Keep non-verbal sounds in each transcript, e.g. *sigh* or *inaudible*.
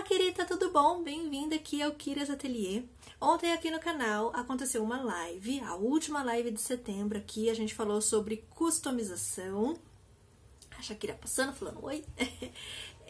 Olá, querida, tudo bom? Bem-vinda aqui ao Kiras Atelier. Ontem aqui no canal aconteceu uma live, a última live de setembro aqui, a gente falou sobre customização. A Shakira passando, falando oi. *laughs*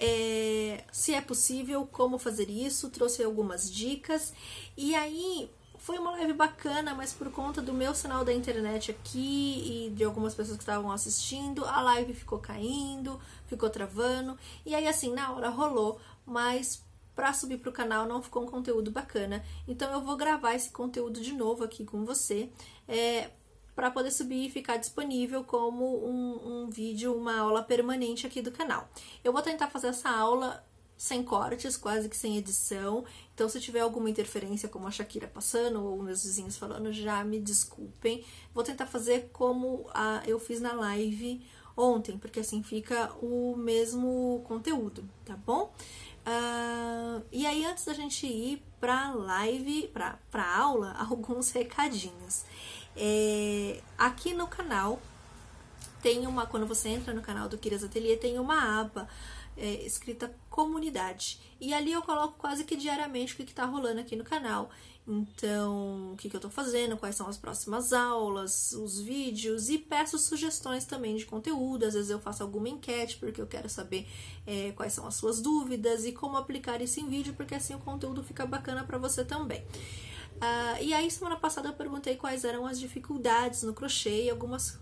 É, se é possível, como fazer isso, trouxe algumas dicas. E aí, foi uma live bacana, mas por conta do meu sinal da internet aqui e de algumas pessoas que estavam assistindo, a live ficou caindo, ficou travando. E aí, assim, na hora rolou mas para subir para o canal não ficou um conteúdo bacana. Então eu vou gravar esse conteúdo de novo aqui com você é, para poder subir e ficar disponível como um, um vídeo, uma aula permanente aqui do canal. Eu vou tentar fazer essa aula sem cortes, quase que sem edição. Então, se tiver alguma interferência, como a Shakira passando ou meus vizinhos falando, já me desculpem. Vou tentar fazer como a, eu fiz na live ontem, porque assim fica o mesmo conteúdo, tá bom? Uh, e aí, antes da gente ir para live, para aula, *laughs* alguns recadinhos. É, aqui no canal tem uma, quando você entra no canal do Kiras Ateliê tem uma aba é, escrita comunidade. E ali eu coloco quase que diariamente o que está rolando aqui no canal. Então, o que, que eu estou fazendo, quais são as próximas aulas, os vídeos e peço sugestões também de conteúdo. Às vezes eu faço alguma enquete porque eu quero saber é, quais são as suas dúvidas e como aplicar isso em vídeo, porque assim o conteúdo fica bacana para você também. Uh, e aí, semana passada eu perguntei quais eram as dificuldades no crochê e algumas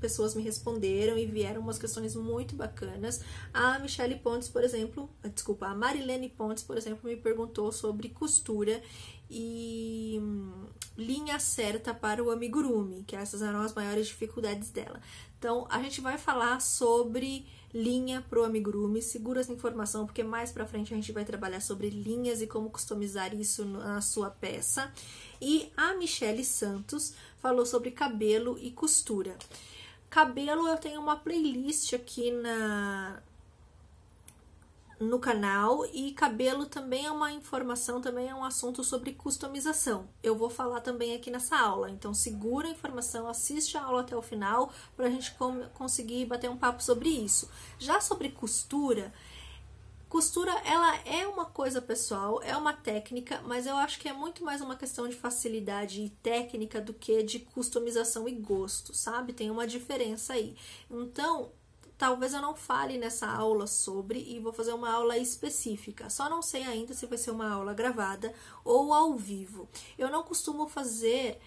pessoas me responderam e vieram umas questões muito bacanas. A Michelle Pontes, por exemplo, ah, desculpa, a Marilene Pontes, por exemplo, me perguntou sobre costura e hum, linha certa para o amigurumi, que essas eram as maiores dificuldades dela. Então, a gente vai falar sobre linha para o amigurumi. Segura essa informação porque mais para frente a gente vai trabalhar sobre linhas e como customizar isso na sua peça. E a Michele Santos falou sobre cabelo e costura. Cabelo, eu tenho uma playlist aqui na, no canal e cabelo também é uma informação, também é um assunto sobre customização. Eu vou falar também aqui nessa aula, então segura a informação, assiste a aula até o final para a gente conseguir bater um papo sobre isso. Já sobre costura, costura ela é uma coisa pessoal, é uma técnica, mas eu acho que é muito mais uma questão de facilidade e técnica do que de customização e gosto, sabe? Tem uma diferença aí. Então, Talvez eu não fale nessa aula sobre e vou fazer uma aula específica. Só não sei ainda se vai ser uma aula gravada ou ao vivo. Eu não costumo fazer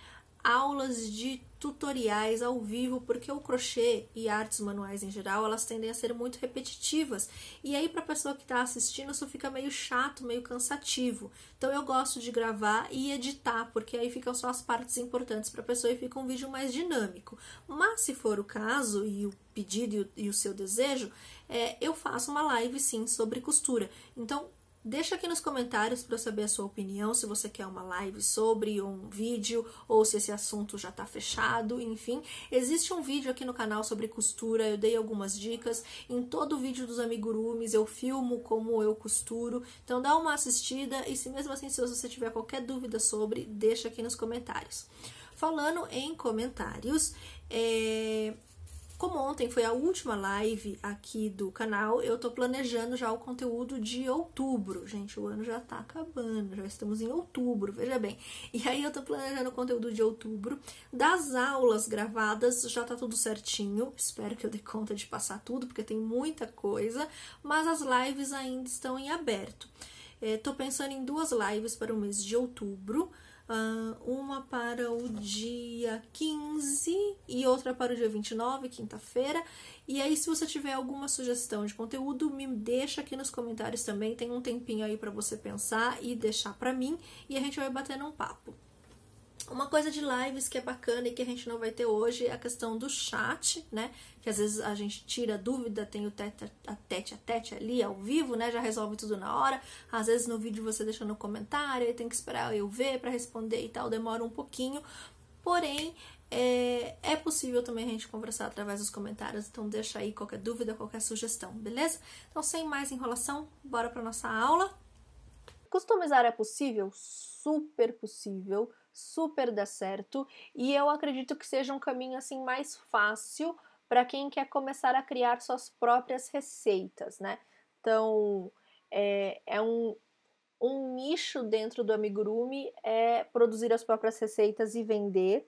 aulas de tutoriais ao vivo, porque o crochê e artes manuais em geral, elas tendem a ser muito repetitivas. E aí para a pessoa que está assistindo, isso fica meio chato, meio cansativo. Então eu gosto de gravar e editar, porque aí ficam só as partes importantes para a pessoa e fica um vídeo mais dinâmico. Mas se for o caso e o pedido e o, e o seu desejo, é, eu faço uma live sim sobre costura. Então Deixa aqui nos comentários para eu saber a sua opinião, se você quer uma live sobre, ou um vídeo, ou se esse assunto já está fechado, enfim. Existe um vídeo aqui no canal sobre costura, eu dei algumas dicas. Em todo o vídeo dos amigurumis eu filmo como eu costuro. Então dá uma assistida e se mesmo assim se você tiver qualquer dúvida sobre, deixa aqui nos comentários. Falando em comentários, é, como ontem foi a última live aqui do canal, eu tô planejando já o conteúdo de outubro. Gente, o ano já tá acabando, já estamos em outubro, veja bem. E aí eu tô planejando o conteúdo de outubro. Das aulas gravadas já tá tudo certinho. Espero que eu dê conta de passar tudo, porque tem muita coisa, mas as lives ainda estão em aberto. É, tô pensando em duas lives para o mês de outubro. Ah, uma para o dia 15 e outra para o dia 29, quinta-feira. E aí, se você tiver alguma sugestão de conteúdo, me deixa aqui nos comentários também. Tem um tempinho aí para você pensar e deixar para mim e a gente vai batendo um papo. Uma coisa de lives que é bacana e que a gente não vai ter hoje é a questão do chat, né? Que às vezes a gente tira dúvida, tem o tete a tete, a tete ali ao vivo, né? Já resolve tudo na hora. Às vezes no vídeo você deixa no comentário e tem que esperar eu ver para responder e tal, demora um pouquinho. Porém, é, é, possível também a gente conversar através dos comentários, então deixa aí qualquer dúvida, qualquer sugestão, beleza? Então, sem mais enrolação, bora para nossa aula. Customizar é possível? Super possível super dá certo e eu acredito que seja um caminho assim mais fácil para quem quer começar a criar suas próprias receitas, né? Então é, é um, um nicho dentro do amigurumi é produzir as próprias receitas e vender.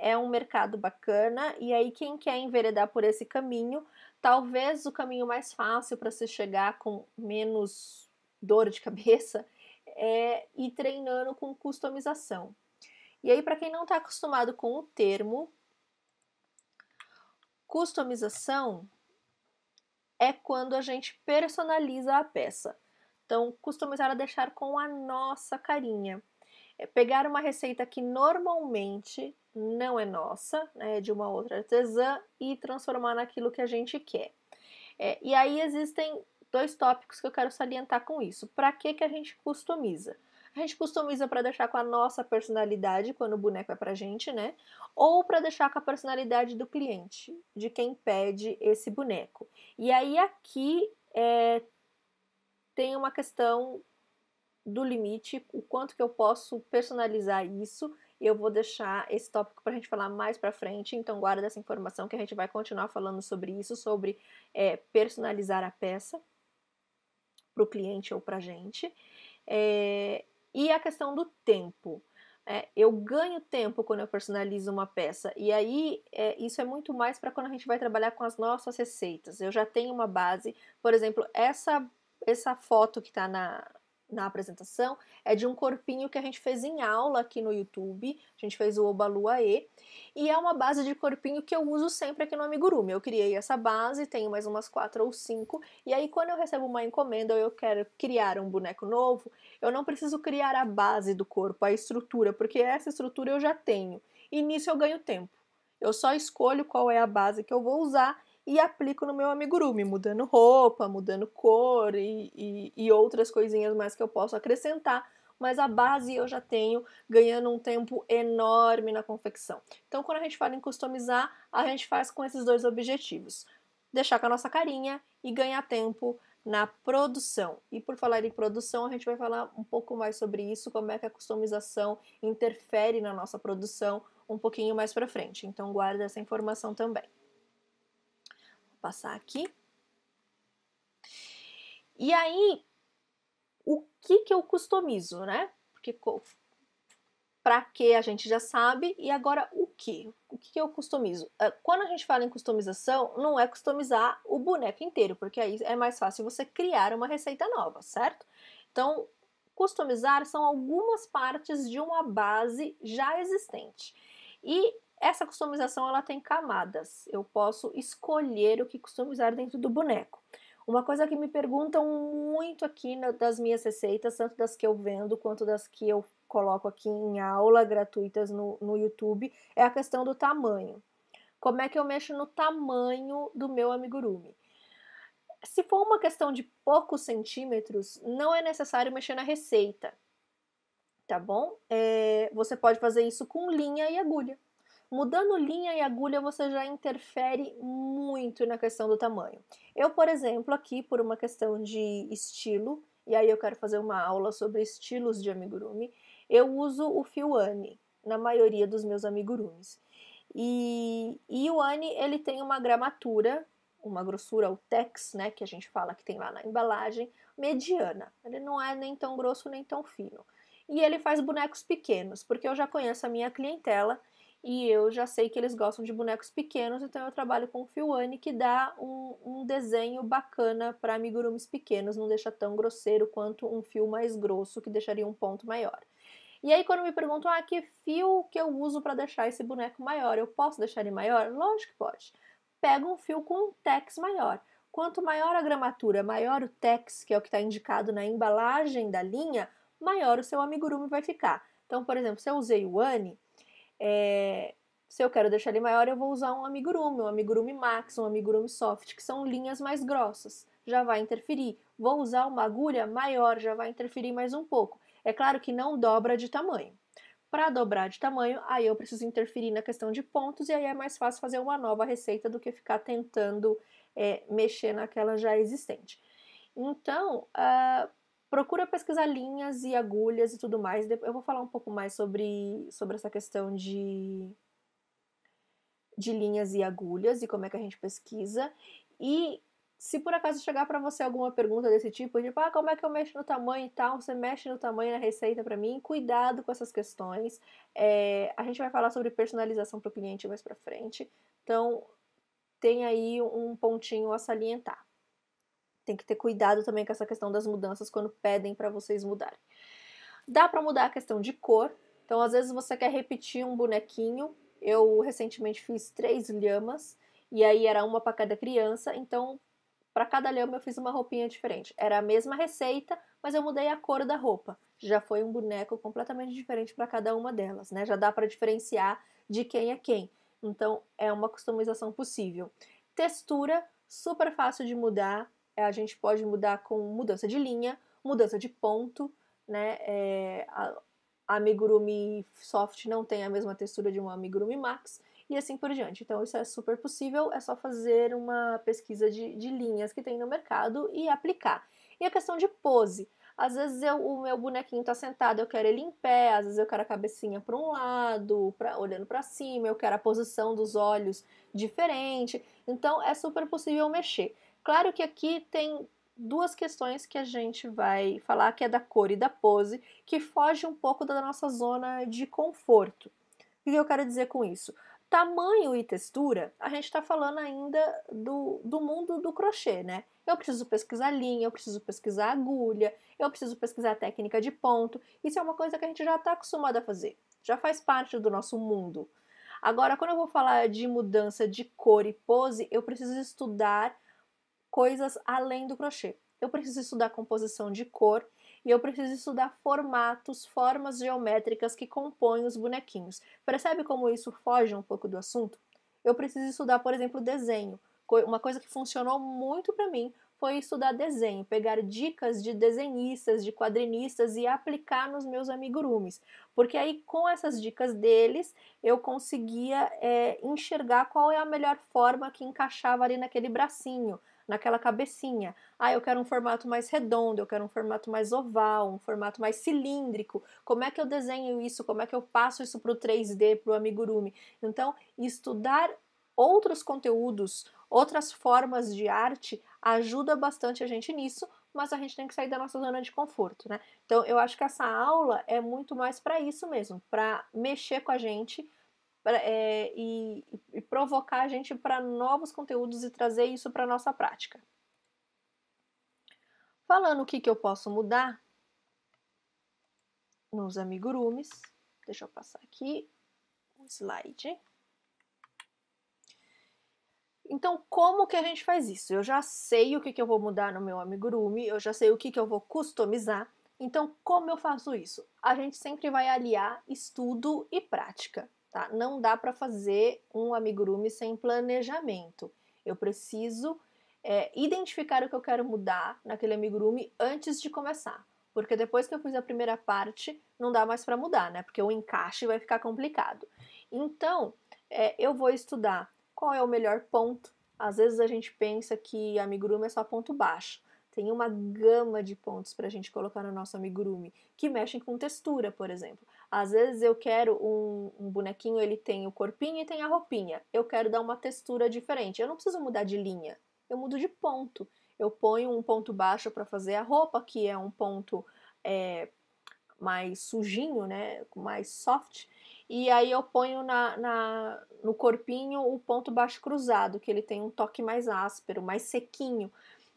É um mercado bacana e aí quem quer enveredar por esse caminho, talvez o caminho mais fácil para se chegar com menos dor de cabeça *laughs* é ir treinando com customização. E aí, para quem não está acostumado com o termo, customização é quando a gente personaliza a peça. Então, customizar é deixar com a nossa carinha. É pegar uma receita que normalmente não é nossa, né, de uma outra artesã, e transformar naquilo que a gente quer. É, e aí existem dois tópicos que eu quero salientar com isso. Para que, que a gente customiza? A gente customiza para deixar com a nossa personalidade quando o boneco é pra gente, né? Ou para deixar com a personalidade do cliente, de quem pede esse boneco. E aí aqui é, tem uma questão do limite, o quanto que eu posso personalizar isso. Eu vou deixar esse tópico para a gente falar mais para frente, então guarda essa informação que a gente vai continuar falando sobre isso, sobre é, personalizar a peça para o cliente ou para a gente. É, e a questão do tempo. É, eu ganho tempo quando eu personalizo uma peça. E aí, é, isso é muito mais para quando a gente vai trabalhar com as nossas receitas. Eu já tenho uma base, por exemplo, essa essa foto que está na, na apresentação é de um corpinho que a gente fez em aula aqui no YouTube. A gente fez o Obaluaê. E é uma base de corpinho que eu uso sempre aqui no Amigurumi. Eu criei essa base, tenho mais umas quatro ou cinco. E aí, quando eu recebo uma encomenda ou eu quero criar um boneco novo, eu não preciso criar a base do corpo, a estrutura, porque essa estrutura eu já tenho. E nisso eu ganho tempo. Eu só escolho qual é a base que eu vou usar e aplico no meu amigurumi, mudando roupa, mudando cor e, e, e outras coisinhas mais que eu posso acrescentar mas a base eu já tenho, ganhando um tempo enorme na confecção. Então, quando a gente fala em customizar, a gente faz com esses dois objetivos: deixar com a nossa carinha e ganhar tempo na produção. E por falar em produção, a gente vai falar um pouco mais sobre isso, como é que a customização interfere na nossa produção um pouquinho mais para frente. Então, guarda essa informação também passar aqui. E aí, o que que eu customizo, né? Porque para que a gente já sabe e agora o que? O que, que eu customizo? Ah, quando a gente fala em customização, não é customizar o boneco inteiro, porque aí é mais fácil você criar uma receita nova, certo? Então, customizar são algumas partes de uma base já existente. E essa customização ela tem camadas. Eu posso escolher o que customizar dentro do boneco. Uma coisa que me perguntam muito aqui na, das minhas receitas, tanto das que eu vendo quanto das que eu coloco aqui em aula gratuitas no, no YouTube, é a questão do tamanho. Como é que eu mexo no tamanho do meu amigurumi? Se for uma questão de poucos centímetros, não é necessário mexer na receita, tá bom? É, você pode fazer isso com linha e agulha mudando linha e agulha você já interfere muito na questão do tamanho. Eu, por exemplo, aqui por uma questão de estilo, e aí eu quero fazer uma aula sobre estilos de amigurumi, eu uso o fio Anne na maioria dos meus amigurumis. E, e o Anne ele tem uma gramatura, uma grossura, o tex, né, que a gente fala que tem lá na embalagem, mediana. Ele não é nem tão grosso nem tão fino. E ele faz bonecos pequenos, porque eu já conheço a minha clientela e eu já sei que eles gostam de bonecos pequenos, então eu trabalho com o Anne que dá um, um desenho bacana para amigurumis pequenos, não deixa tão grosseiro quanto um fio mais grosso, que deixaria um ponto maior. E aí quando me perguntam, ah, que fio que eu uso para deixar esse boneco maior? Eu posso deixar ele maior? Lógico que pode. Pega um fio com um tex maior. Quanto maior a gramatura, maior o tex, que é o que está indicado na embalagem da linha, maior o seu amigurumi vai ficar. Então, por exemplo, se eu usei o Anne é, se eu quero deixar ele maior, eu vou usar um amigurumi, um amigurumi max, um amigurumi soft, que são linhas mais grossas, já vai interferir. Vou usar uma agulha maior, já vai interferir mais um pouco. É claro que não dobra de tamanho. Para dobrar de tamanho, aí eu preciso interferir na questão de pontos e aí é mais fácil fazer uma nova receita do que ficar tentando é, mexer naquela já existente. Então, uh, procura pesquisar linhas e agulhas e tudo mais. Eu vou falar um pouco mais sobre, sobre essa questão de, de linhas e agulhas e como é que a gente pesquisa. E se por acaso chegar para você alguma pergunta desse tipo, tipo, ah, como é que eu mexo no tamanho e tal, você mexe no tamanho na receita para mim, cuidado com essas questões. É, a gente vai falar sobre personalização para o cliente mais para frente. Então, tem aí um pontinho a salientar tem que ter cuidado também com essa questão das mudanças quando pedem para vocês mudarem. Dá para mudar a questão de cor. Então, às vezes você quer repetir um bonequinho. Eu recentemente fiz três lhamas e aí era uma para cada criança. Então, para cada lhama eu fiz uma roupinha diferente. Era a mesma receita, mas eu mudei a cor da roupa. Já foi um boneco completamente diferente para cada uma delas, né? Já dá para diferenciar de quem é quem. Então, é uma customização possível. Textura, super fácil de mudar. É, a gente pode mudar com mudança de linha, mudança de ponto, né? É, a, a amigurumi soft não tem a mesma textura de uma amigurumi max e assim por diante. Então isso é super possível, é só fazer uma pesquisa de, de linhas que tem no mercado e aplicar. E a questão de pose. Às vezes eu, o meu bonequinho tá sentado, eu quero ele em pé, às vezes eu quero a cabecinha para um lado, pra, olhando para cima, eu quero a posição dos olhos diferente. Então é super possível mexer. Claro que aqui tem duas questões que a gente vai falar, que é da cor e da pose, que foge um pouco da nossa zona de conforto. O que eu quero dizer com isso? Tamanho e textura, a gente está falando ainda do, do mundo do crochê, né? Eu preciso pesquisar linha, eu preciso pesquisar agulha, eu preciso pesquisar técnica de ponto. Isso é uma coisa que a gente já está acostumado a fazer, já faz parte do nosso mundo. Agora, quando eu vou falar de mudança de cor e pose, eu preciso estudar coisas além do crochê. Eu preciso estudar composição de cor e eu preciso estudar formatos, formas geométricas que compõem os bonequinhos. Percebe como isso foge um pouco do assunto? Eu preciso estudar, por exemplo, desenho. Uma coisa que funcionou muito para mim foi estudar desenho, pegar dicas de desenhistas, de quadrinistas e aplicar nos meus amigurumes, porque aí com essas dicas deles eu conseguia é, enxergar qual é a melhor forma que encaixava ali naquele bracinho, naquela cabecinha. Ah, eu quero um formato mais redondo, eu quero um formato mais oval, um formato mais cilíndrico. Como é que eu desenho isso? Como é que eu passo isso para o 3D, para o amigurumi? Então, estudar outros conteúdos, outras formas de arte ajuda bastante a gente nisso, mas a gente tem que sair da nossa zona de conforto, né? Então eu acho que essa aula é muito mais para isso mesmo, para mexer com a gente, pra, é, e, e provocar a gente para novos conteúdos e trazer isso para a nossa prática. Falando o que, que eu posso mudar nos amigurumis, deixa eu passar aqui um slide. Então, como que a gente faz isso? Eu já sei o que, que eu vou mudar no meu amigurumi, eu já sei o que, que eu vou customizar. Então, como eu faço isso? A gente sempre vai aliar estudo e prática tá? Não dá para fazer um amigurumi sem planejamento. Eu preciso é, identificar o que eu quero mudar naquele amigurumi antes de começar, porque depois que eu fiz a primeira parte, não dá mais para mudar, né? Porque o encaixe vai ficar complicado. Então, é, eu vou estudar qual é o melhor ponto. Às vezes a gente pensa que amigurumi é só ponto baixo. Tem uma gama de pontos para a gente colocar no nosso amigurumi que mexem com textura, por exemplo. Às vezes eu quero um, um, bonequinho, ele tem o corpinho e tem a roupinha. Eu quero dar uma textura diferente. Eu não preciso mudar de linha, eu mudo de ponto. Eu ponho um ponto baixo para fazer a roupa, que é um ponto é, mais sujinho, né, mais soft. E aí eu ponho na, na, no corpinho o ponto baixo cruzado, que ele tem um toque mais áspero, mais sequinho.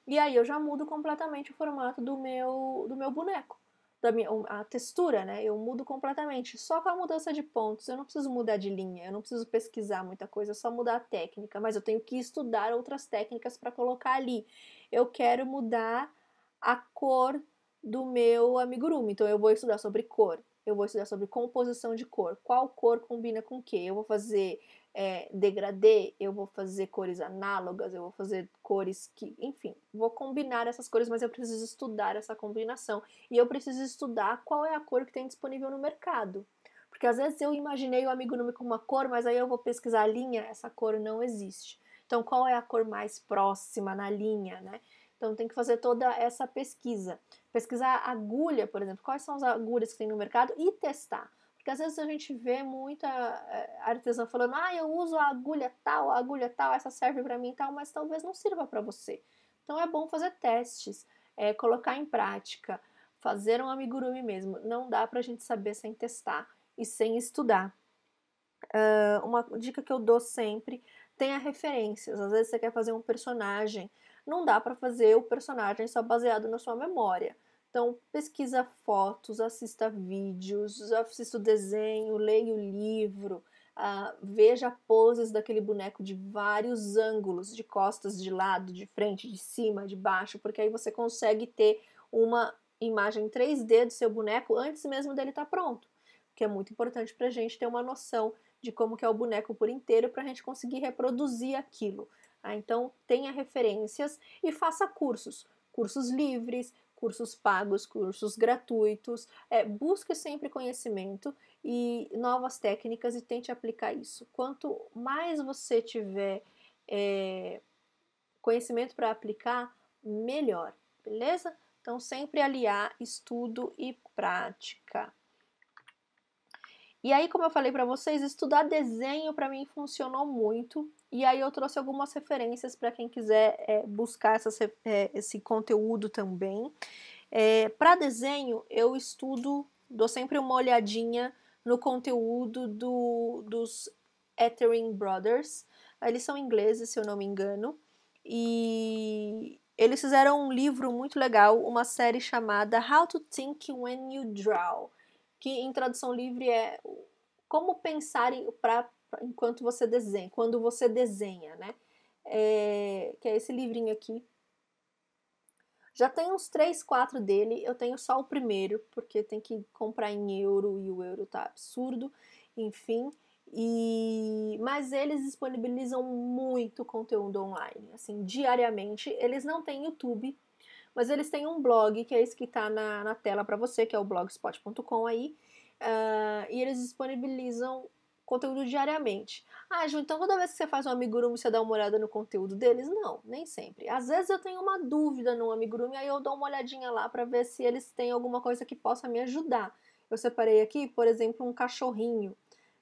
E aí eu já mudo completamente o formato do meu, do meu boneco da minha, a textura, né? Eu mudo completamente. Só com a mudança de pontos, eu não preciso mudar de linha, eu não preciso pesquisar muita coisa, é só mudar a técnica, mas eu tenho que estudar outras técnicas para colocar ali. Eu quero mudar a cor do meu amigurumi, então eu vou estudar sobre cor. Eu vou estudar sobre composição de cor, qual cor combina com o que. Eu vou fazer é, degradê, eu vou fazer cores análogas, eu vou fazer cores que, enfim, vou combinar essas cores, mas eu preciso estudar essa combinação e eu preciso estudar qual é a cor que tem disponível no mercado. Porque às vezes eu imaginei o amigurumi com uma cor, mas aí eu vou pesquisar a linha, essa cor não existe. Então qual é a cor mais próxima na linha, né? Então tem que fazer toda essa pesquisa. Pesquisar agulha, por exemplo, quais são as agulhas que tem no mercado e testar. Porque às vezes a gente vê muita artesã falando, ah, eu uso a agulha tal, a agulha tal, essa serve para mim tal, mas talvez não sirva para você. Então é bom fazer testes, é, colocar em prática, fazer um amigurumi mesmo. Não dá para a gente saber sem testar e sem estudar. Uh, uma dica que eu dou sempre, tenha referências. Às vezes você quer fazer um personagem, não dá para fazer o personagem só baseado na sua memória. Então, pesquisa fotos, assista vídeos, assista desenho, leia o livro, uh, veja poses daquele boneco de vários ângulos, de costas, de lado, de frente, de cima, de baixo, porque aí você consegue ter uma imagem 3D do seu boneco antes mesmo dele estar tá pronto, que é muito importante para a gente ter uma noção de como que é o boneco por inteiro para a gente conseguir reproduzir aquilo. Ah, então tenha referências e faça cursos, cursos livres, cursos pagos, cursos gratuitos. É, busque sempre conhecimento e novas técnicas e tente aplicar isso. Quanto mais você tiver é, conhecimento para aplicar, melhor, beleza? Então, sempre aliar estudo e prática. E aí, como eu falei para vocês, estudar desenho para mim funcionou muito. E aí eu trouxe algumas referências para quem quiser é, buscar essas, é, esse conteúdo também. É, para desenho, eu estudo, dou sempre uma olhadinha no conteúdo do, dos Etherin Brothers. Eles são ingleses, se eu não me engano. E eles fizeram um livro muito legal, uma série chamada How to Think When You Draw que em tradução livre é como pensar em, pra, enquanto você desenha, quando você desenha, né? É, que é esse livrinho aqui. Já tem uns 3, 4 dele, eu tenho só o primeiro, porque tem que comprar em euro e o euro tá absurdo, enfim. E mas eles disponibilizam muito conteúdo online, assim, diariamente. Eles não têm YouTube, mas eles têm um blog, que é esse que está na, na tela para você, que é o blogspot.com aí. Uh, e eles disponibilizam conteúdo diariamente. Ah, Ju, então toda vez que você faz um amigurumi, você dá uma olhada no conteúdo deles? Não, nem sempre. Às vezes eu tenho uma dúvida no amigurumi, aí eu dou uma olhadinha lá para ver se eles têm alguma coisa que possa me ajudar. Eu separei aqui, por exemplo, um cachorrinho.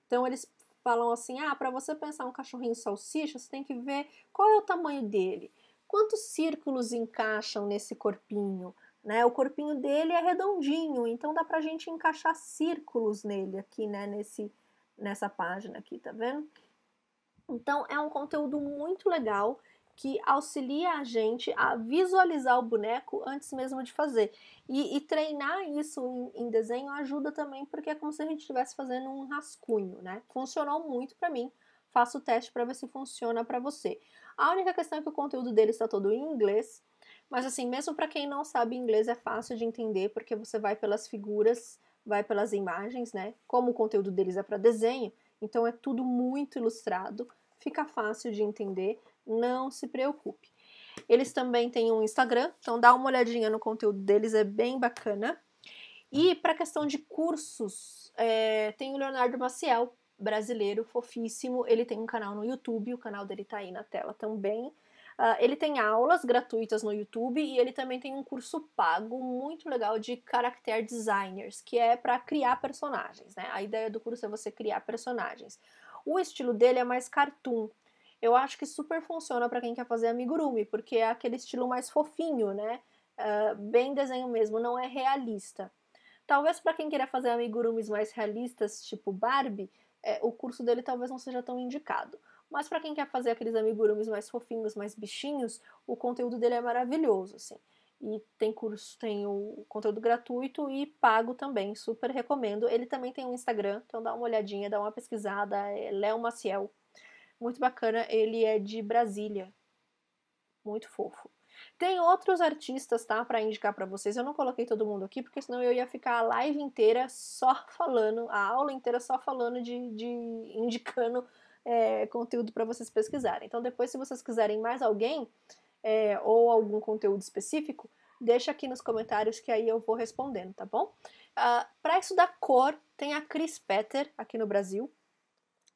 Então eles falam assim: "Ah, para você pensar um cachorrinho salsicha, você tem que ver qual é o tamanho dele". Quantos círculos encaixam nesse corpinho? Né? O corpinho dele é redondinho, então dá para a gente encaixar círculos nele aqui, né? Nesse, nessa página aqui, tá vendo? Então é um conteúdo muito legal que auxilia a gente a visualizar o boneco antes mesmo de fazer. E, e treinar isso em, em, desenho ajuda também, porque é como se a gente estivesse fazendo um rascunho, né? Funcionou muito para mim. Faça o teste para ver se funciona para você. A única questão é que o conteúdo dele está todo em inglês, mas assim, mesmo para quem não sabe inglês é fácil de entender porque você vai pelas figuras, vai pelas imagens, né? Como o conteúdo deles é para desenho, então é tudo muito ilustrado, fica fácil de entender, não se preocupe. Eles também têm um Instagram, então dá uma olhadinha no conteúdo deles, é bem bacana. E para questão de cursos, é, tem o Leonardo Maciel, brasileiro fofíssimo. Ele tem um canal no YouTube, o canal dele tá aí na tela também. Uh, ele tem aulas gratuitas no YouTube e ele também tem um curso pago muito legal de character designers, que é para criar personagens, né? A ideia do curso é você criar personagens. O estilo dele é mais cartoon. Eu acho que super funciona para quem quer fazer amigurumi, porque é aquele estilo mais fofinho, né? Uh, bem desenho mesmo, não é realista. Talvez para quem queira fazer amigurumis mais realistas, tipo Barbie, é, o curso dele talvez não seja tão indicado. Mas para quem quer fazer aqueles amigurumis mais fofinhos, mais bichinhos, o conteúdo dele é maravilhoso, assim. E tem curso, tem o conteúdo gratuito e pago também, super recomendo. Ele também tem um Instagram, então dá uma olhadinha, dá uma pesquisada, é Léo Maciel. Muito bacana, ele é de Brasília. Muito fofo. Tem outros artistas, tá, para indicar para vocês. Eu não coloquei todo mundo aqui porque senão eu ia ficar a live inteira só falando, a aula inteira só falando de, de indicando é, conteúdo para vocês pesquisarem. Então depois, se vocês quiserem mais alguém é, ou algum conteúdo específico, deixa aqui nos comentários que aí eu vou respondendo, tá bom? Uh, ah, para estudar cor, tem a Chris Petter aqui no Brasil.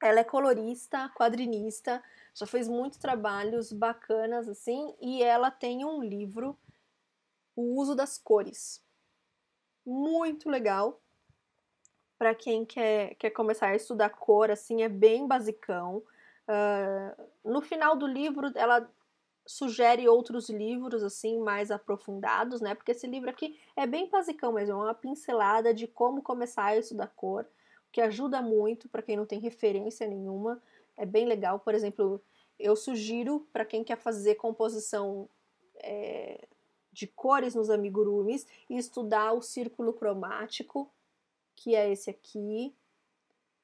Ela é colorista, quadrinista, já fez muitos trabalhos bacanas assim, e ela tem um livro, O Uso das Cores. Muito legal. Para quem quer, quer começar a estudar cor, assim, é bem basicão. Uh, no final do livro, ela sugere outros livros assim mais aprofundados, né? Porque esse livro aqui é bem basicão mesmo, é uma pincelada de como começar a estudar cor, que ajuda muito para quem não tem referência nenhuma é bem legal. Por exemplo, eu sugiro para quem quer fazer composição é, de cores nos amigurumis e estudar o círculo cromático, que é esse aqui.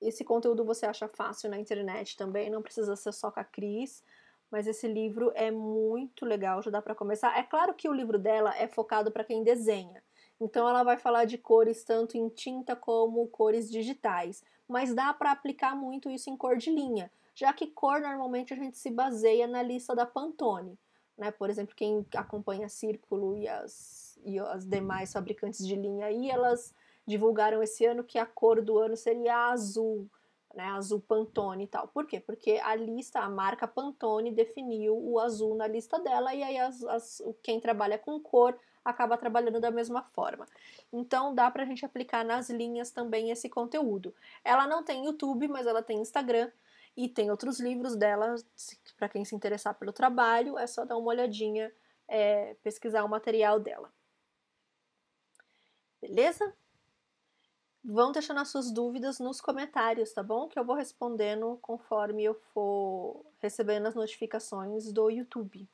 Esse conteúdo você acha fácil na internet também, não precisa ser só com a Cris. Mas esse livro é muito legal, já dá para começar. É claro que o livro dela é focado para quem desenha, então ela vai falar de cores tanto em tinta como cores digitais, mas dá para aplicar muito isso em cor de linha, já que cor normalmente a gente se baseia na lista da Pantone, né? Por exemplo, quem acompanha Círculo e as, e as demais fabricantes de linha aí, elas divulgaram esse ano que a cor do ano seria azul, né, azul Pantone e tal. Por quê? Porque a lista, a marca Pantone definiu o azul na lista dela e aí as, as, quem trabalha com cor acaba trabalhando da mesma forma. Então dá para a gente aplicar nas linhas também esse conteúdo. Ela não tem YouTube, mas ela tem Instagram e tem outros livros dela para quem se interessar pelo trabalho, é só dar uma olhadinha, é, pesquisar o material dela. Beleza? Vão deixando as suas dúvidas nos comentários, tá bom? Que eu vou respondendo conforme eu for recebendo as notificações do YouTube.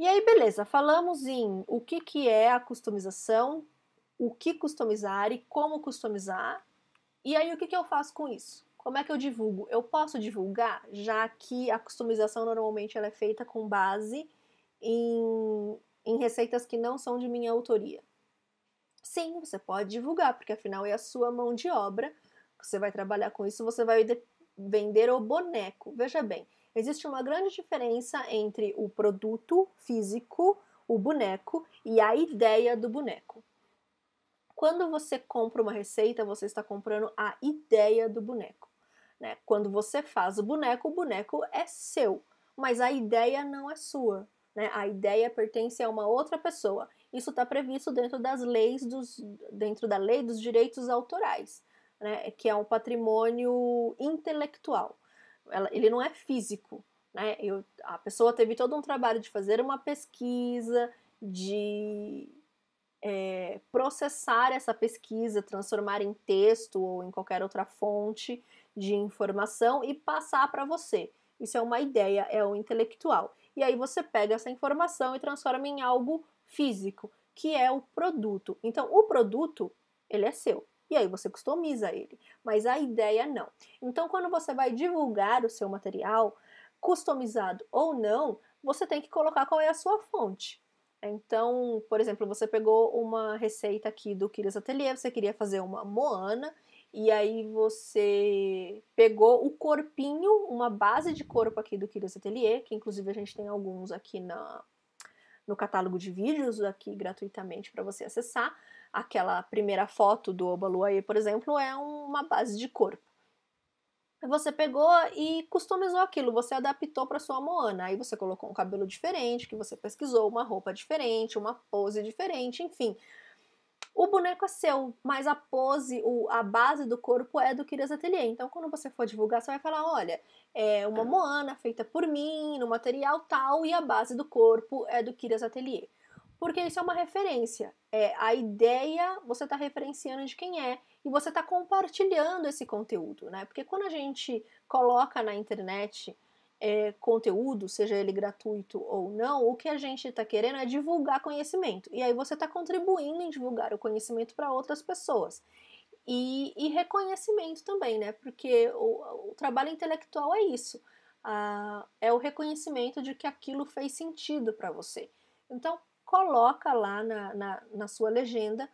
E aí, beleza, falamos em o que, que é a customização, o que customizar e como customizar. E aí, o que, que eu faço com isso? Como é que eu divulgo? Eu posso divulgar, já que a customização normalmente ela é feita com base em, em receitas que não são de minha autoria. Sim, você pode divulgar, porque afinal é a sua mão de obra. Você vai trabalhar com isso, você vai vender o boneco. Veja bem, Existe uma grande diferença entre o produto físico, o boneco, e a ideia do boneco. Quando você compra uma receita, você está comprando a ideia do boneco. Né? Quando você faz o boneco, o boneco é seu, mas a ideia não é sua. Né? A ideia pertence a uma outra pessoa. Isso está previsto dentro das leis dos, dentro da lei dos direitos autorais, né? que é um patrimônio intelectual ela, ele não é físico. Né? Eu, a pessoa teve todo um trabalho de fazer uma pesquisa, de é, processar essa pesquisa, transformar em texto ou em qualquer outra fonte de informação e passar para você. Isso é uma ideia, é o um intelectual. E aí você pega essa informação e transforma em algo físico, que é o produto. Então, o produto, ele é seu e aí você customiza ele. Mas a ideia não. Então, quando você vai divulgar o seu material, customizado ou não, você tem que colocar qual é a sua fonte. Então, por exemplo, você pegou uma receita aqui do Kiris Atelier, você queria fazer uma Moana, e aí você pegou o corpinho, uma base de corpo aqui do Kiris Atelier, que inclusive a gente tem alguns aqui na, no catálogo de vídeos aqui gratuitamente para você acessar aquela primeira foto do aí por exemplo, é uma base de corpo. Você pegou e customizou aquilo, você adaptou para sua Moana. Aí você colocou um cabelo diferente, que você pesquisou, uma roupa diferente, uma pose diferente, enfim. O boneco é seu, mas a pose, o, a base do corpo é do Kiras Atelier. Então, quando você for divulgar, você vai falar: olha, é uma Moana feita por mim, no material tal, e a base do corpo é do Kiras Atelier porque isso é uma referência. É a ideia, você está referenciando de quem é e você está compartilhando esse conteúdo, né? Porque quando a gente coloca na internet é, conteúdo, seja ele gratuito ou não, o que a gente está querendo é divulgar conhecimento. E aí você está contribuindo em divulgar o conhecimento para outras pessoas. E, e, reconhecimento também, né? Porque o, o trabalho intelectual é isso. A, é o reconhecimento de que aquilo fez sentido para você. Então, coloca lá na, na, na sua legenda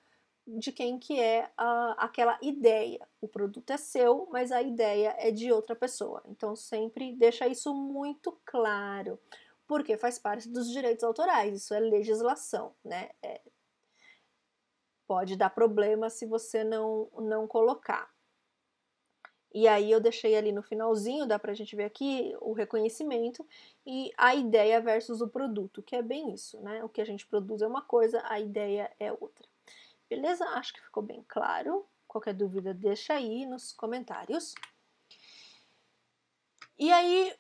de quem que é a, aquela ideia. O produto é seu, mas a ideia é de outra pessoa. Então sempre deixa isso muito claro, porque faz parte dos direitos autorais, isso é legislação, né? É, pode dar problema se você não, não colocar. E aí eu deixei ali no finalzinho, dá pra gente ver aqui o reconhecimento e a ideia versus o produto, que é bem isso, né? O que a gente produz é uma coisa, a ideia é outra. Beleza? Acho que ficou bem claro. Qualquer dúvida, deixa aí nos comentários. E aí,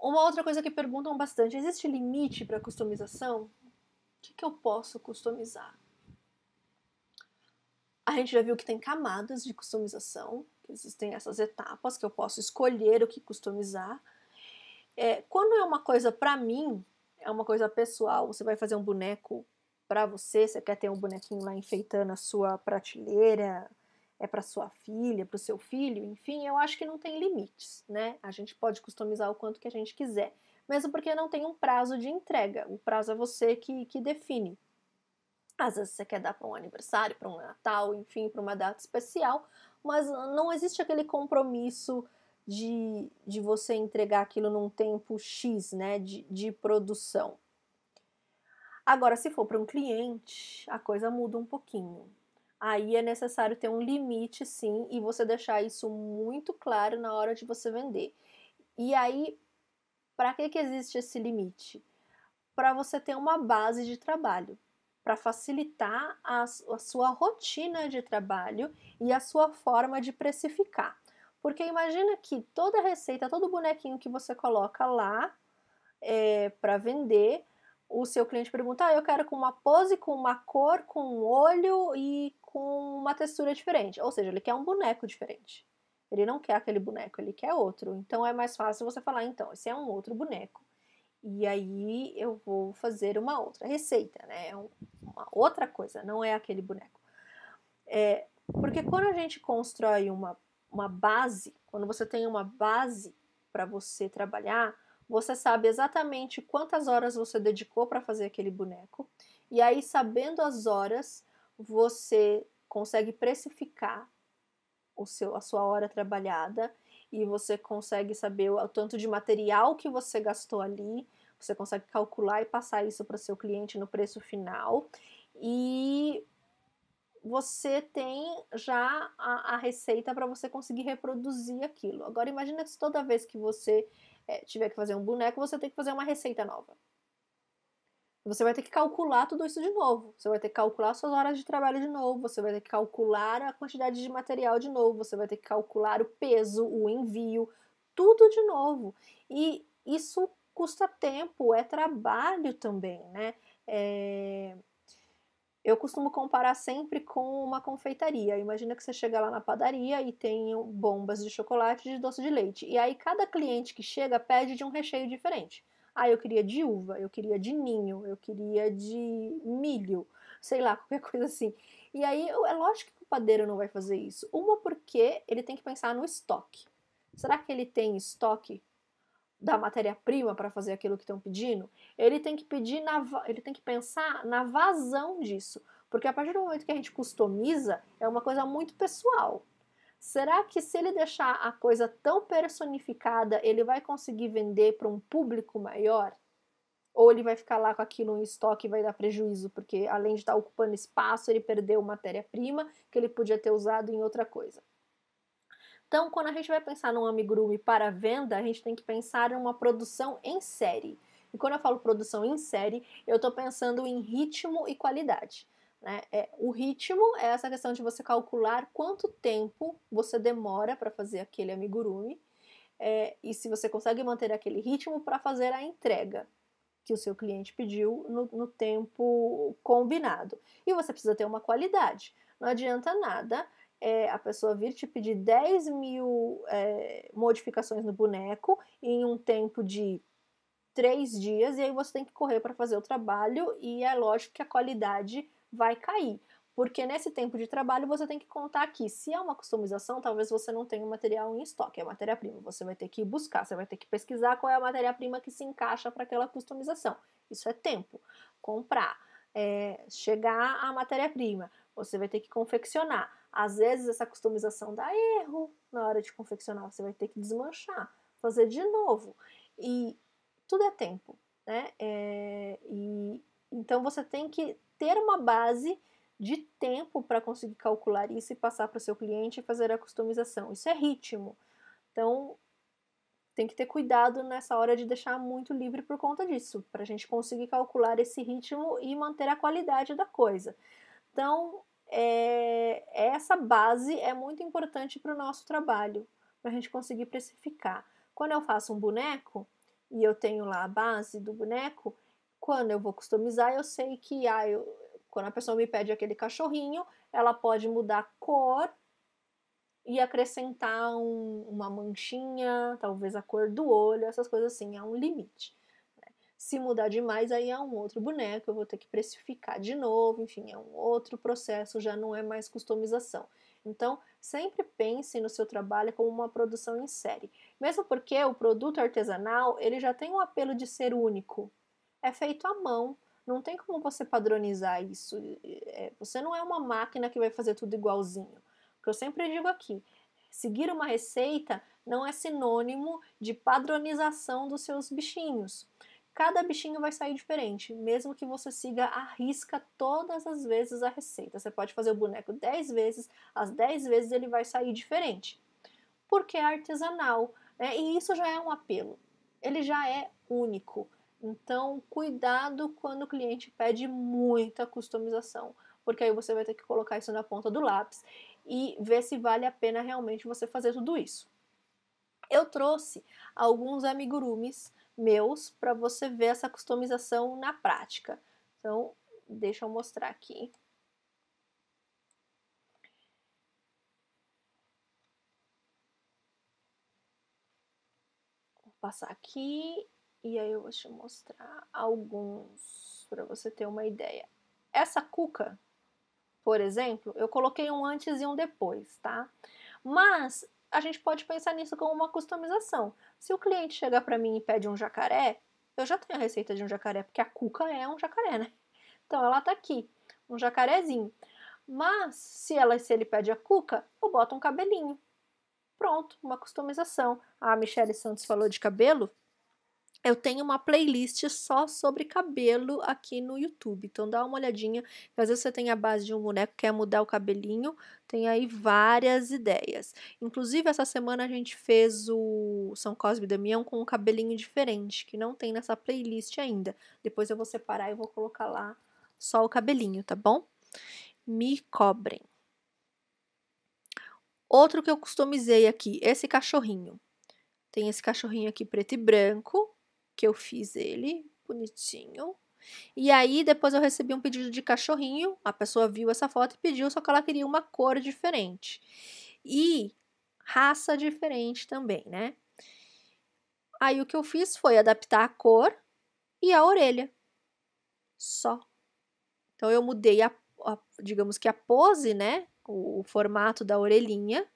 uma outra coisa que perguntam bastante: existe limite para customização? O que, que eu posso customizar? A gente já viu que tem camadas de customização, Existem essas etapas que eu posso escolher o que customizar. É, quando é uma coisa para mim, é uma coisa pessoal, você vai fazer um boneco para você, você quer ter um bonequinho lá enfeitando a sua prateleira, é para sua filha, para o seu filho, enfim, eu acho que não tem limites, né? A gente pode customizar o quanto que a gente quiser, mesmo porque não tem um prazo de entrega, o prazo é você que, que define. Às vezes você quer dar para um aniversário, para um Natal, enfim, para uma data especial, mas não existe aquele compromisso de, de você entregar aquilo num tempo X né, de, de produção. Agora, se for para um cliente, a coisa muda um pouquinho. Aí é necessário ter um limite, sim, e você deixar isso muito claro na hora de você vender. E aí, para que, que existe esse limite? Para você ter uma base de trabalho para facilitar a, a sua rotina de trabalho e a sua forma de precificar. Porque imagina que toda receita, todo bonequinho que você coloca lá é, para vender, o seu cliente pergunta: ah, eu quero com uma pose, com uma cor, com um olho e com uma textura diferente. Ou seja, ele quer um boneco diferente. Ele não quer aquele boneco, ele quer outro. Então é mais fácil você falar: então, esse é um outro boneco. E aí eu vou fazer uma outra receita, né? É uma outra coisa, não é aquele boneco. É, porque quando a gente constrói uma, uma base, quando você tem uma base para você trabalhar, você sabe exatamente quantas horas você dedicou para fazer aquele boneco. E aí, sabendo as horas, você consegue precificar o seu, a sua hora trabalhada e você consegue saber o, tanto de material que você gastou ali, você consegue calcular e passar isso para o seu cliente no preço final. E você tem já a, a receita para você conseguir reproduzir aquilo. Agora imagina que toda vez que você é, tiver que fazer um boneco, você tem que fazer uma receita nova você vai ter que calcular tudo isso de novo. Você vai ter que calcular suas horas de trabalho de novo, você vai ter que calcular a quantidade de material de novo, você vai ter que calcular o peso, o envio, tudo de novo. E isso custa tempo, é trabalho também, né? É... Eu costumo comparar sempre com uma confeitaria. Imagina que você chega lá na padaria e tem bombas de chocolate e de doce de leite. E aí cada cliente que chega pede de um recheio diferente. Ah, eu queria de uva, eu queria de ninho, eu queria de milho, sei lá, *laughs* qualquer coisa assim. E aí, é lógico que o padeiro não vai fazer isso. Uma, porque ele tem que pensar no estoque. Será que ele tem estoque da matéria-prima para fazer aquilo que estão pedindo? Ele tem que pedir na, ele tem que pensar na vazão disso, porque a partir do momento que a gente customiza, é uma coisa muito pessoal. Será que se ele deixar a coisa tão personificada, ele vai conseguir vender para um público maior? Ou ele vai ficar lá com aquilo em estoque e vai dar prejuízo, porque além de estar tá ocupando espaço, ele perdeu matéria-prima que ele podia ter usado em outra coisa. Então, quando a gente vai pensar num amigurumi para venda, a gente tem que pensar em uma produção em série. E quando eu falo produção em série, eu estou pensando em ritmo e qualidade. Né? É, o ritmo é essa questão de você calcular quanto tempo você demora para fazer aquele amigurumi é, e se você consegue manter aquele ritmo para fazer a entrega que o seu cliente pediu no, no tempo combinado. E você precisa ter uma qualidade. Não adianta nada é, a pessoa vir te pedir 10 mil é, modificações no boneco em um tempo de três dias, e aí você tem que correr para fazer o trabalho, e é lógico que a qualidade vai cair. Porque nesse tempo de trabalho você tem que contar que se é uma customização, talvez você não tenha o material em estoque, é matéria-prima. Você vai ter que buscar, você vai ter que pesquisar qual é a matéria-prima que se encaixa para aquela customização. Isso é tempo. Comprar, é, chegar à matéria-prima, você vai ter que confeccionar. Às vezes essa customização dá erro na hora de confeccionar, você vai ter que desmanchar, fazer de novo. E tudo é tempo, né? É, e, então você tem que ter uma base de tempo para conseguir calcular isso e passar para o seu cliente e fazer a customização. Isso é ritmo. Então, tem que ter cuidado nessa hora de deixar muito livre por conta disso, para a gente conseguir calcular esse ritmo e manter a qualidade da coisa. Então, é, essa base é muito importante para o nosso trabalho, para a gente conseguir precificar. Quando eu faço um boneco e eu tenho lá a base do boneco, quando eu vou customizar, eu sei que ah, eu, quando a pessoa me pede aquele cachorrinho, ela pode mudar a cor e acrescentar um, uma manchinha, talvez a cor do olho, essas coisas assim, há é um limite. Né? Se mudar demais, aí é um outro boneco, eu vou ter que precificar de novo, enfim, é um outro processo, já não é mais customização. Então, sempre pense no seu trabalho como uma produção em série, mesmo porque o produto artesanal ele já tem um apelo de ser único, é feito à mão. Não tem como você padronizar isso. É, você não é uma máquina que vai fazer tudo igualzinho. O que eu sempre digo aqui: seguir uma receita não é sinônimo de padronização dos seus bichinhos. Cada bichinho vai sair diferente, mesmo que você siga a risca todas as vezes a receita. Você pode fazer o boneco 10 vezes, as 10 vezes ele vai sair diferente. Porque é artesanal, né? e isso já é um apelo. Ele já é único. Então, cuidado quando o cliente pede muita customização, porque aí você vai ter que colocar isso na ponta do lápis e ver se vale a pena realmente você fazer tudo isso. Eu trouxe alguns amigurumis meus para você ver essa customização na prática. Então, deixa eu mostrar aqui. Vou passar aqui e aí eu vou te mostrar alguns para você ter uma ideia. Essa cuca, por exemplo, eu coloquei um antes e um depois, tá? Mas a gente pode pensar nisso como uma customização. Se o cliente chegar para mim e pede um jacaré, eu já tenho a receita de um jacaré, porque a cuca é um jacaré, né? Então ela tá aqui, um jacarezinho. Mas se ela se ele pede a cuca, eu boto um cabelinho. Pronto, uma customização. Ah, a Michelle Santos falou de cabelo? Eu tenho uma playlist só sobre cabelo aqui no YouTube. Então dá uma olhadinha. Às vezes você tem a base de um boneco, quer mudar o cabelinho, tem aí várias ideias. Inclusive, essa semana a gente fez o São Cosme e Damião com um cabelinho diferente, que não tem nessa playlist ainda. Depois eu vou separar e vou colocar lá só o cabelinho, tá bom? Me cobrem. Outro que eu customizei aqui, esse cachorrinho. Tem esse cachorrinho aqui preto e branco, que eu fiz ele, bonitinho. E aí, depois eu recebi um pedido de cachorrinho. A pessoa viu essa foto e pediu, só que ela queria uma cor diferente. E raça diferente também, né? Aí o que eu fiz foi adaptar a cor e a orelha. Só. Então eu mudei a, a digamos que a pose, né? O, o formato da orelhinha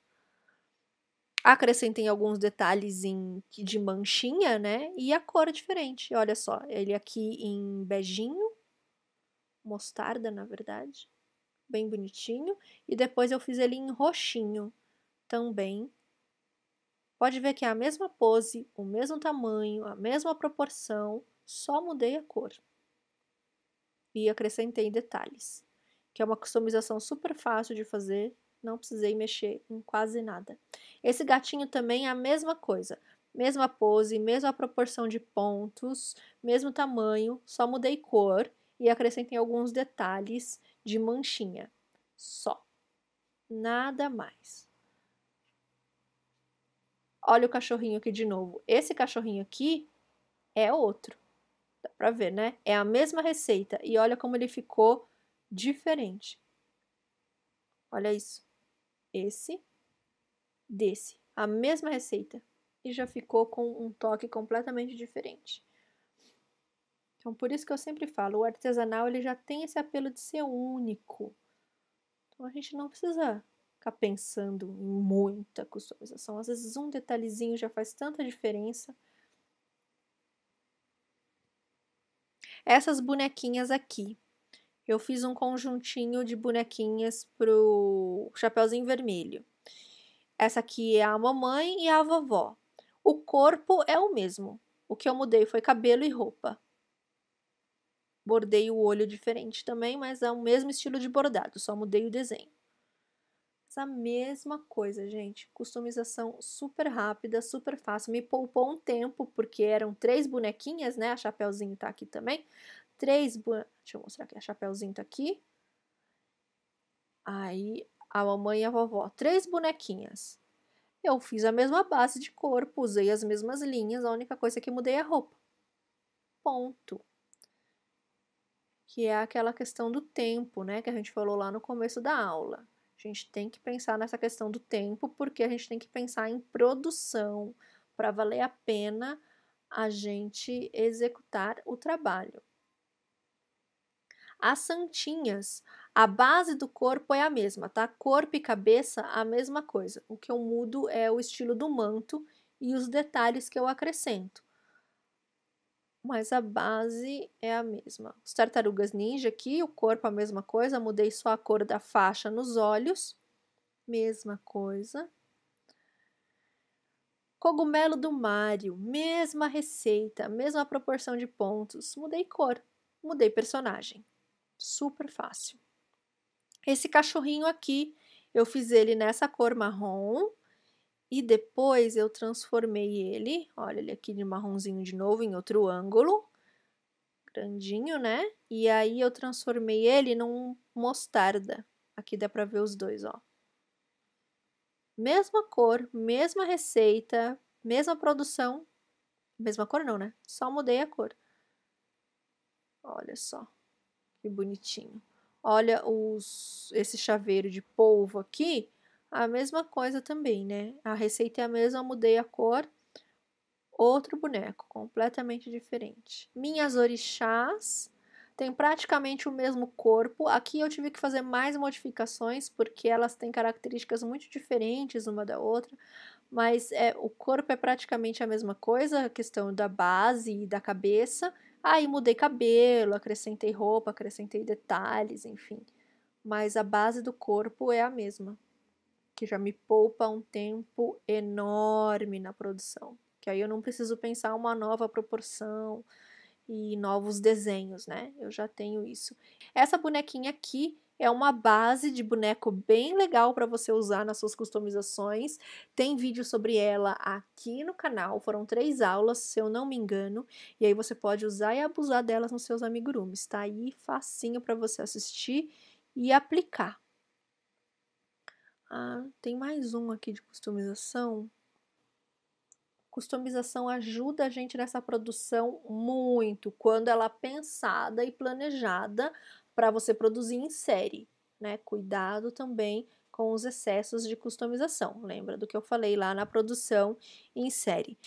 acrescentem alguns detalhes em, de manchinha, né? E a cor é diferente. Olha só, ele aqui em beijinho, mostarda, na verdade, bem bonitinho. E depois eu fiz ele em roxinho também. Pode ver que é a mesma pose, o mesmo tamanho, a mesma proporção, só mudei a cor. E acrescentei detalhes, que é uma customização super fácil de fazer não precisei mexer em quase nada. Esse gatinho também é a mesma coisa. Mesma pose, mesma proporção de pontos, mesmo tamanho, só mudei cor e acrescentei alguns detalhes de manchinha. Só. Nada mais. Olha o cachorrinho aqui de novo. Esse cachorrinho aqui é outro. Dá pra ver, né? É a mesma receita. E olha como ele ficou diferente. Olha isso esse, desse. A mesma receita. E já ficou com um toque completamente diferente. Então, por isso que eu sempre falo, o artesanal ele já tem esse apelo de ser único. Então, a gente não precisa ficar pensando em muita customização. Às vezes, um detalhezinho já faz tanta diferença. Essas bonequinhas aqui, eu fiz um conjuntinho de bonequinhas pro Chapeuzinho Vermelho. Essa aqui é a mamãe e a vovó. O corpo é o mesmo. O que eu mudei foi cabelo e roupa. Bordei o olho diferente também, mas é o mesmo estilo de bordado, só mudei o desenho. Essa a mesma coisa, gente. Customização super rápida, super fácil. Me poupou um tempo, porque eram três bonequinhas, né? A Chapeuzinho tá aqui também três bonecos. Deixa eu mostrar aqui a Chapeuzinho tá aqui. Aí a mamãe e a vovó, três bonequinhas. Eu fiz a mesma base de corpo, usei as mesmas linhas, a única coisa é que mudei é a roupa. Ponto. Que é aquela questão do tempo, né, que a gente falou lá no começo da aula. A gente tem que pensar nessa questão do tempo, porque a gente tem que pensar em produção para valer a pena a gente executar o trabalho. As santinhas, a base do corpo é a mesma, tá? Corpo e cabeça, a mesma coisa. O que eu mudo é o estilo do manto e os detalhes que eu acrescento. Mas a base é a mesma. Os tartarugas ninja aqui, o corpo a mesma coisa, mudei só a cor da faixa nos olhos. Mesma coisa. Cogumelo do Mario, mesma receita, mesma proporção de pontos. Mudei cor, mudei personagem super fácil. Esse cachorrinho aqui, eu fiz ele nessa cor marrom e depois eu transformei ele, olha ele aqui de marronzinho de novo em outro ângulo, grandinho, né? E aí eu transformei ele num mostarda. Aqui dá pra ver os dois, ó. Mesma cor, mesma receita, mesma produção. Mesma cor não, né? Só mudei a cor. Olha só. Que bonitinho. Olha os, esse chaveiro de polvo aqui, a mesma coisa também, né? A receita é a mesma, mudei a cor. Outro boneco, completamente diferente. Minhas orixás tem praticamente o mesmo corpo. Aqui eu tive que fazer mais modificações, porque elas têm características muito diferentes uma da outra. Mas é, o corpo é praticamente a mesma coisa, a questão da base e da cabeça. Aí mudei cabelo, acrescentei roupa, acrescentei detalhes, enfim. Mas a base do corpo é a mesma, que já me poupa um tempo enorme na produção. Que aí eu não preciso pensar uma nova proporção e novos desenhos, né? Eu já tenho isso. Essa bonequinha aqui é uma base de boneco bem legal para você usar nas suas customizações. Tem vídeo sobre ela aqui no canal. Foram três aulas, se eu não me engano. E aí você pode usar e abusar delas nos seus amigurumis. Tá aí facinho para você assistir e aplicar. Ah, tem mais um aqui de customização. Customização ajuda a gente nessa produção muito, quando ela é pensada e planejada para você produzir em série, né? Cuidado também com os excessos de customização. Lembra do que eu falei lá na produção em série.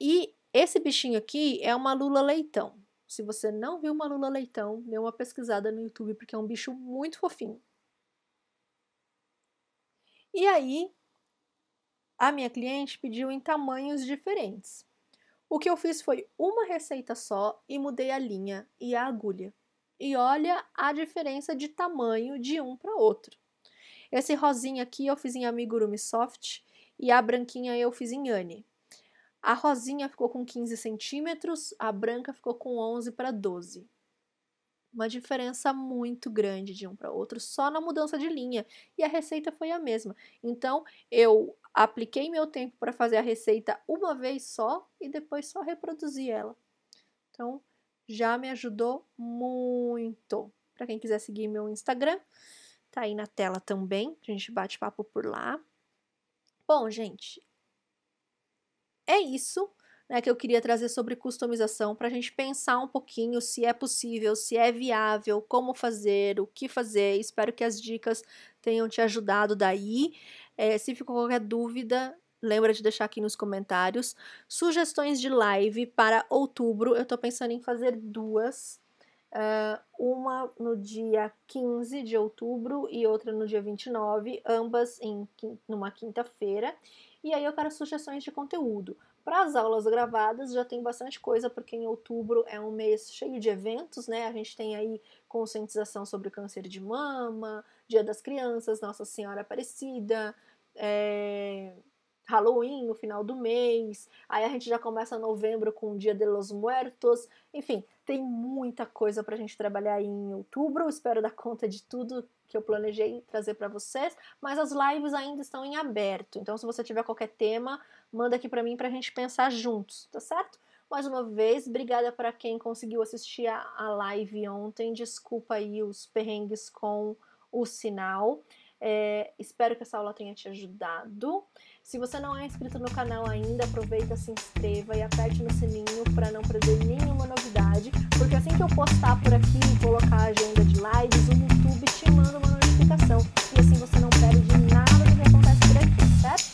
E esse bichinho aqui é uma lula leitão. Se você não viu uma lula leitão, dê uma pesquisada no YouTube porque é um bicho muito fofinho. E aí, a minha cliente pediu em tamanhos diferentes. O que eu fiz foi uma receita só e mudei a linha e a agulha e olha a diferença de tamanho de um para outro. Esse rosinha aqui eu fiz em amigurumi soft e a branquinha eu fiz em Anne. A rosinha ficou com 15 centímetros, a branca ficou com 11 para 12. Uma diferença muito grande de um para outro, só na mudança de linha. E a receita foi a mesma. Então, eu apliquei meu tempo para fazer a receita uma vez só e depois só reproduzi ela. Então, já me ajudou muito. Para quem quiser seguir meu Instagram, tá aí na tela também, a gente bate papo por lá. Bom, gente, é isso né, que eu queria trazer sobre customização para a gente pensar um pouquinho se é possível, se é viável, como fazer, o que fazer. Espero que as dicas tenham te ajudado daí. É, se ficou qualquer dúvida, Lembra de deixar aqui nos comentários sugestões de live para outubro. Eu estou pensando em fazer duas. Uh, uma no dia 15 de outubro e outra no dia 29, ambas em numa quinta-feira. E aí eu quero sugestões de conteúdo. Para as aulas gravadas já tem bastante coisa, porque em outubro é um mês cheio de eventos, né? A gente tem aí conscientização sobre câncer de mama, Dia das Crianças, Nossa Senhora Aparecida, é... Halloween no final do mês, aí a gente já começa novembro com o Dia de los Muertos, enfim, tem muita coisa para a gente trabalhar em outubro. Espero dar conta de tudo que eu planejei trazer para vocês, mas as lives ainda estão em aberto. Então, se você tiver qualquer tema, manda aqui para mim para a gente pensar juntos, tá certo? Mais uma vez, obrigada para quem conseguiu assistir a live ontem. Desculpa aí os perrengues com o sinal. É, espero que essa aula tenha te ajudado. Se você não é inscrito no canal ainda, aproveita, se inscreva e aperte no sininho para não perder nenhuma novidade, porque assim que eu postar por aqui e colocar a agenda de lives, o YouTube te manda uma notificação e assim você não perde nada do que acontece por aqui, certo?